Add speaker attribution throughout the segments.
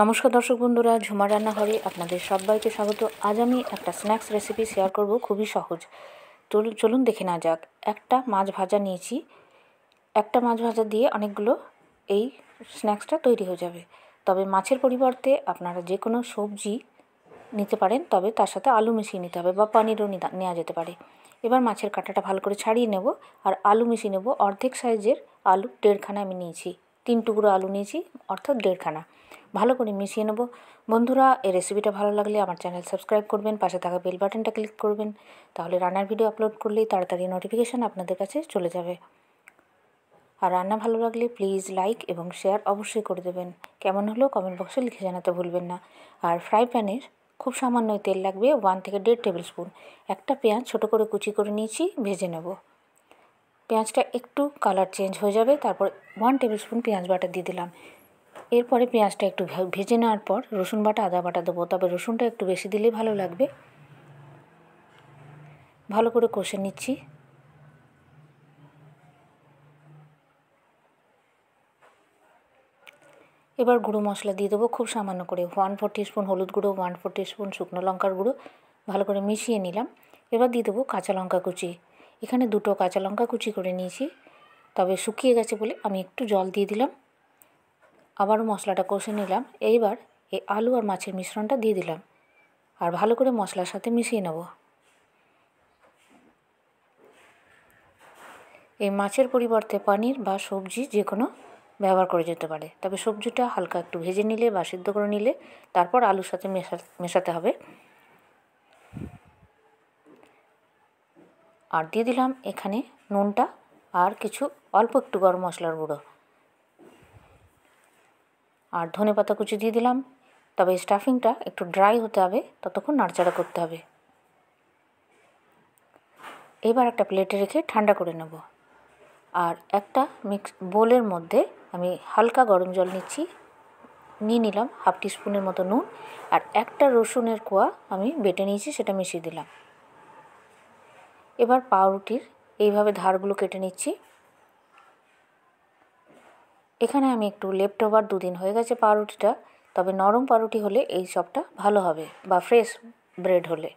Speaker 1: নমস্কার দর্শক বন্ধুরা ঝুমা রান্নাঘরে আপনাদের সবাইকে স্বাগত আজ আমি একটা স্ন্যাক্স রেসিপি শেয়ার করব খুবই সহজ চলুন দেখে না যাক একটা মাছ ভাজা নিয়েছি একটা মাছ ভাজা দিয়ে অনেকগুলো এই স্ন্যাক্সটা তৈরি হয়ে যাবে তবে মাছের পরিবর্তে আপনারা যে কোনো সবজি নিতে পারেন তবে তার সাথে আলু মিশিয়ে নিতে হবে বা পানিরও নেওয়া যেতে পারে এবার মাছের কাঁটাটা ভালো করে ছাড়িয়ে নেব আর আলু মিশিয়ে নেব অর্ধেক সাইজের আলু দেড়খানা আমি নিয়েছি তিন টুকরো আলু নিয়েছি অর্থাৎ দেড়খানা ভালো করে মিশিয়ে নেব বন্ধুরা এই রেসিপিটা ভালো লাগলে আমার চ্যানেল সাবস্ক্রাইব করবেন পাশে থাকা বেল বাটনটা ক্লিক করবেন তাহলে রান্নার ভিডিও আপলোড করলেই তাড়াতাড়ি নোটিফিকেশান আপনাদের কাছে চলে যাবে আর রান্না ভালো লাগলে প্লিজ লাইক এবং শেয়ার অবশ্যই করে দেবেন কেমন হলো কমেন্ট বক্সে লিখে জানাতে ভুলবেন না আর ফ্রাই প্যানের খুব সামান্যই তেল লাগবে ওয়ান থেকে দেড় টেবিল স্পুন একটা পেঁয়াজ ছোটো করে কুচি করে নিয়েছি ভেজে নেব পেঁয়াজটা একটু কালার চেঞ্জ হয়ে যাবে তারপর ওয়ান টেবিল স্পুন পেঁয়াজ বাটা দিয়ে দিলাম এরপরে পেঁয়াজটা একটু ভেজে নেওয়ার পর রসুন বাটা আদা বাটা দেবো তবে রসুনটা একটু বেশি দিলেই ভালো লাগবে ভালো করে কষে নিচ্ছি এবার গুঁড়ো মশলা দিয়ে দেবো খুব সামান্য করে ওয়ান ফোর টিস্পুন হলুদ গুঁড়ো ওয়ান ফোর টিস্পুন শুকনো লঙ্কার গুঁড়ো ভালো করে মিশিয়ে নিলাম এবার দিয়ে দেবো কাঁচা লঙ্কা কুচি এখানে দুটো কাঁচা লঙ্কা কুচি করে নিয়েছি তবে শুকিয়ে গেছে বলে আমি একটু জল দিয়ে দিলাম আবারও মশলাটা কষে নিলাম এইবার এই আলু আর মাছের মিশ্রণটা দিয়ে দিলাম আর ভালো করে মশলার সাথে মিশিয়ে নেব এই মাছের পরিবর্তে পানির বা সবজি যে কোনো ব্যবহার করে যেতে পারে তবে সবজিটা হালকা একটু ভেজে নিলে বা সিদ্ধ করে নিলে তারপর আলুর সাথে মেশা মেশাতে হবে আর দিয়ে দিলাম এখানে নুনটা আর কিছু অল্প একটু গরম মশলার গুঁড়ো আর ধনে পাতা কুচি দিয়ে দিলাম তবে স্টাফিংটা একটু ড্রাই হতে হবে ততক্ষণ নাড়চাড়া করতে হবে এবার একটা প্লেটে রেখে ঠান্ডা করে নেব আর একটা মিক্স বোলের মধ্যে আমি হালকা গরম জল নিচ্ছি নিয়ে নিলাম হাফ স্পুনের মতো নুন আর একটা রসুনের কোয়া আমি বেটে নিয়েছি সেটা মিশিয়ে দিলাম এবার পাউরুটির এইভাবে ধারগুলো কেটে নিচ্ছি এখানে আমি একটু লেফট ওভার দুদিন হয়ে গেছে পাউরুটিটা তবে নরম পাউরুটি হলে এই চপটা ভালো হবে বা ফ্রেশ ব্রেড হলে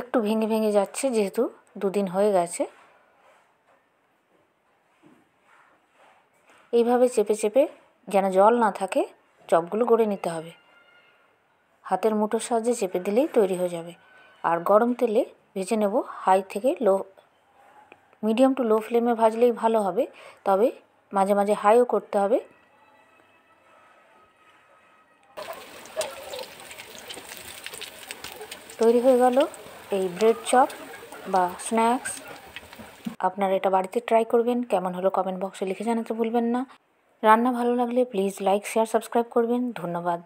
Speaker 1: একটু ভেঙে ভেঙে যাচ্ছে যেহেতু দুদিন হয়ে গেছে এইভাবে চেপে চেপে যেন জল না থাকে চপগুলো গড়ে নিতে হবে হাতের মুঠোর সাহায্যে চেপে দিলেই তৈরি হয়ে যাবে আর গরম তেলে ভেজে নেব হাই থেকে লো মিডিয়াম টু লো ফ্লেমে ভাজলেই ভালো হবে তবে মাঝে মাঝে হাইও করতে হবে তৈরি হয়ে গেল এই ব্রেড চপ বা স্ন্যাক্স আপনারা এটা বাড়িতে ট্রাই করবেন কেমন হলো কমেন্ট বক্সে লিখে জানাতে ভুলবেন না রান্না ভালো লাগলে প্লিজ লাইক শেয়ার সাবস্ক্রাইব করবেন ধন্যবাদ